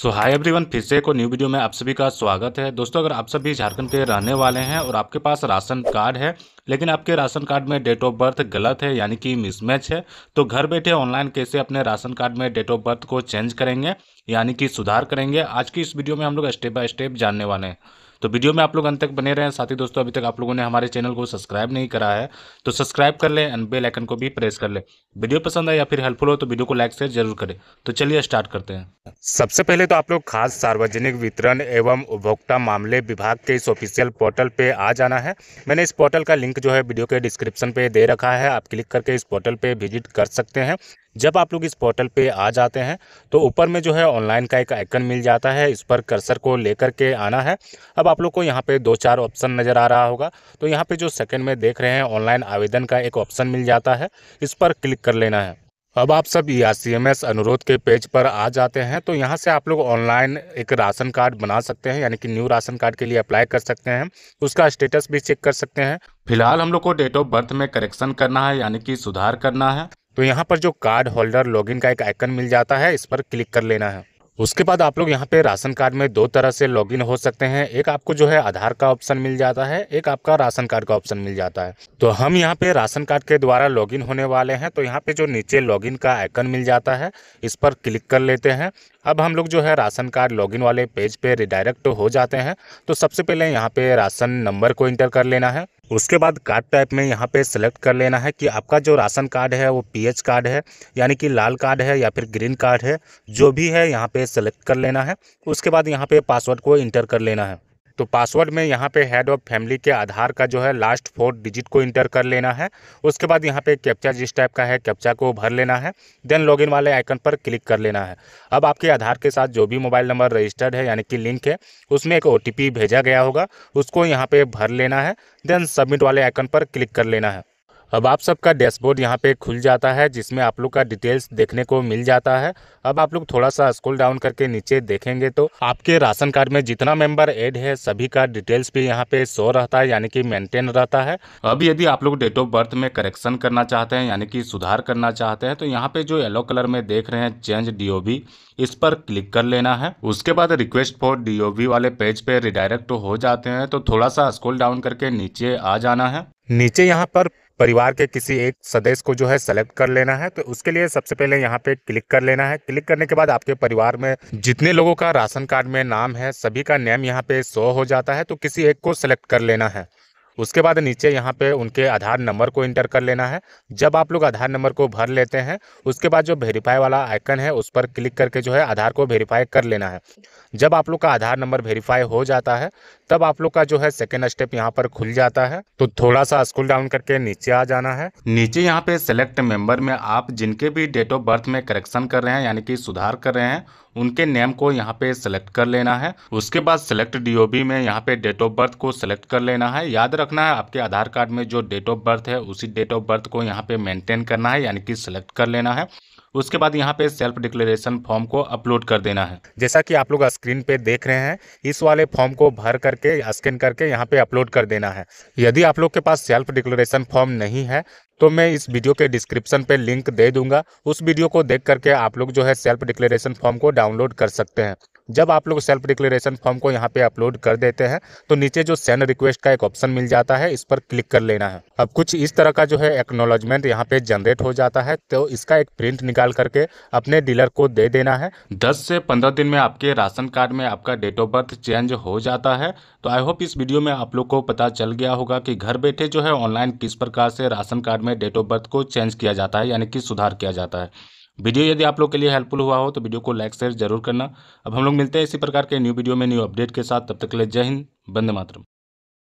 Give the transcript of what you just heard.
सो hi everyone फिर से को न्यू वीडियो में आप सभी का स्वागत है दोस्तों अगर आप सभी झारखंड के रहने वाले हैं और आपके पास राशन कार्ड है लेकिन आपके राशन कार्ड में डेट ऑफ बर्थ गलत है यानी कि मिसमैच है तो घर बैठे ऑनलाइन कैसे अपने राशन कार्ड में डेट ऑफ बर्थ को चेंज करेंगे यानी कि सुधार करेंगे आज की इस वीडियो में हम लोग स्टेप बाय स्टेप जानने वाले हैं तो वीडियो में आप लोग अंत तक बने रहें साथ ही दोस्तों अभी तक आप लोगों ने हमारे चैनल को सब्सक्राइब नहीं करा है तो सब्सक्राइब कर लें एंड बेल आइकन को भी प्रेस कर लें वीडियो पसंद आए या फिर हेल्पफुल हो तो वीडियो को लाइक शेयर जरूर करें तो चलिए स्टार्ट करते हैं सबसे पहले तो आप लोग खास सार्वजनिक वितरण एवं उपभोक्ता मामले विभाग के इस ऑफिशियल पोर्टल पर आ जाना है मैंने इस पोर्टल का लिंक जो है वीडियो के डिस्क्रिप्शन पर दे रखा है आप क्लिक करके इस पोर्टल पर विजिट कर सकते हैं जब आप लोग इस पोर्टल पे आ जाते हैं तो ऊपर में जो है ऑनलाइन का एक आइकन मिल जाता है इस पर कर्सर को लेकर के आना है अब आप लोग को यहाँ पे दो चार ऑप्शन नज़र आ रहा होगा तो यहाँ पे जो सेकंड में देख रहे हैं ऑनलाइन आवेदन का एक ऑप्शन मिल जाता है इस पर क्लिक कर लेना है अब आप सब या e सी अनुरोध के पेज पर आ जाते हैं तो यहाँ से आप लोग ऑनलाइन एक राशन कार्ड बना सकते हैं यानी कि न्यू राशन कार्ड के लिए अप्लाई कर सकते हैं उसका स्टेटस भी चेक कर सकते हैं फिलहाल हम लोग को डेट ऑफ बर्थ में करेक्शन करना है यानी कि सुधार करना है तो यहाँ पर जो कार्ड होल्डर लॉगिन का एक आइकन मिल जाता है इस पर क्लिक कर लेना है उसके बाद आप लोग यहाँ पे राशन कार्ड में दो तरह से लॉगिन हो सकते हैं एक आपको जो है आधार का ऑप्शन मिल जाता है एक आपका राशन कार्ड का ऑप्शन मिल जाता है तो हम यहाँ पे राशन कार्ड के द्वारा लॉगिन होने वाले हैं तो यहाँ पे जो नीचे लॉगिन का आइकन मिल जाता है इस पर क्लिक कर लेते हैं अब हम लोग जो है राशन कार्ड लॉगिन वाले पेज पे रिडायरेक्ट हो जाते हैं तो सबसे पहले यहाँ पे राशन नंबर को इंटर कर लेना है उसके बाद कार्ड टाइप में यहाँ पे सेलेक्ट कर लेना है कि आपका जो राशन कार्ड है वो पीएच कार्ड है यानी कि लाल कार्ड है या फिर ग्रीन कार्ड है जो भी है यहाँ पे सिलेक्ट कर लेना है उसके बाद यहाँ पे पासवर्ड को इंटर कर लेना है तो पासवर्ड में यहाँ पे हेड ऑफ फैमिली के आधार का जो है लास्ट फोर डिजिट को इंटर कर लेना है उसके बाद यहाँ पे कैप्चा जिस टाइप का है कैप्चा को भर लेना है देन लॉगिन वाले आइकन पर क्लिक कर लेना है अब आपके आधार के साथ जो भी मोबाइल नंबर रजिस्टर्ड है यानी कि लिंक है उसमें एक ओ भेजा गया होगा उसको यहाँ पर भर लेना है देन सबमिट वाले आइकन पर क्लिक कर लेना है अब आप सबका डैशबोर्ड यहाँ पे खुल जाता है जिसमें आप लोग का डिटेल्स देखने को मिल जाता है अब आप लोग थोड़ा सा स्क्रॉल डाउन करके नीचे देखेंगे तो आपके राशन कार्ड में जितना मेंबर ऐड है सभी का डिटेल्स भी यहाँ पे शो रहता है यानी कि मेंटेन रहता है अब यदि आप लोग डेट ऑफ बर्थ में करेक्शन करना चाहते हैं यानी कि सुधार करना चाहते हैं तो यहाँ पे जो येलो कलर में देख रहे हैं चेंज डी इस पर क्लिक कर लेना है उसके बाद रिक्वेस्ट फॉर डी वाले पेज पे रिडायरेक्ट हो जाते हैं तो थोड़ा सा स्कूल डाउन करके नीचे आ जाना है नीचे यहाँ पर परिवार के किसी एक सदस्य को जो है सेलेक्ट कर लेना है तो उसके लिए सबसे पहले यहाँ पे क्लिक कर लेना है क्लिक करने के बाद आपके परिवार में जितने लोगों का राशन कार्ड में नाम है सभी का नेम यहाँ पे शो हो जाता है तो किसी एक को सेलेक्ट कर लेना है उसके बाद नीचे यहाँ पे उनके आधार नंबर को इंटर कर लेना है जब आप लोग आधार नंबर को भर लेते हैं उसके बाद जो वेरीफाई वाला आइकन है उस पर क्लिक करके जो है आधार को वेरीफाई कर लेना है जब आप लोग का आधार नंबर वेरीफाई हो जाता है तब आप लोग का जो है सेकेंड स्टेप यहाँ पर खुल जाता है तो थोड़ा सा स्कूल डाउन करके नीचे आ जाना है नीचे यहाँ पे सेलेक्ट मेंबर में आप जिनके भी डेट ऑफ बर्थ में करेक्शन कर रहे हैं यानी कि सुधार कर रहे हैं उनके नेम को यहाँ पे सेलेक्ट कर लेना है उसके बाद सेलेक्ट डीओबी में यहाँ पे डेट ऑफ बर्थ को सिलेक्ट कर लेना है याद रखना है आपके आधार कार्ड में जो डेट ऑफ बर्थ है उसी डेट ऑफ बर्थ को यहाँ पे मेंटेन करना है यानी कि सिलेक्ट कर लेना है उसके बाद यहाँ पे सेल्फ डिक्लेरेशन फॉर्म को अपलोड कर देना है जैसा कि आप लोग स्क्रीन पे देख रहे हैं इस वाले फॉर्म को भर कर करके स्कैन करके यहाँ पे अपलोड कर देना है यदि आप लोग के पास सेल्फ डिक्लेरेशन फॉर्म नहीं है तो मैं इस वीडियो के डिस्क्रिप्शन पे लिंक दे दूंगा उस वीडियो को देख करके आप लोग जो है सेल्फ डिक्लेरेशन फॉर्म को डाउनलोड कर सकते हैं जब आप लोग सेल्फ डिक्लेरेशन फॉर्म को यहाँ पे अपलोड कर देते हैं तो नीचे जो सेंड रिक्वेस्ट का एक ऑप्शन मिल जाता है इस पर क्लिक कर लेना है अब कुछ इस तरह का जो है एक्नोलॉजमेंट यहाँ पे जनरेट हो जाता है तो इसका एक प्रिंट निकाल करके अपने डीलर को दे देना है दस से पंद्रह दिन में आपके राशन कार्ड में आपका डेट ऑफ बर्थ चेंज हो जाता है तो आई होप इस वीडियो में आप लोग को पता चल गया होगा कि घर बैठे जो है ऑनलाइन किस प्रकार से राशन कार्ड में डेट ऑफ बर्थ को चेंज किया जाता है यानी कि सुधार किया जाता है वीडियो यदि आप लोग के लिए हेल्पफुल हुआ हो तो वीडियो को लाइक शेयर जरूर करना अब हम लोग मिलते हैं इसी प्रकार के न्यू वीडियो में न्यू अपडेट के साथ तब तक के लिए जय हिंद बंद मातरम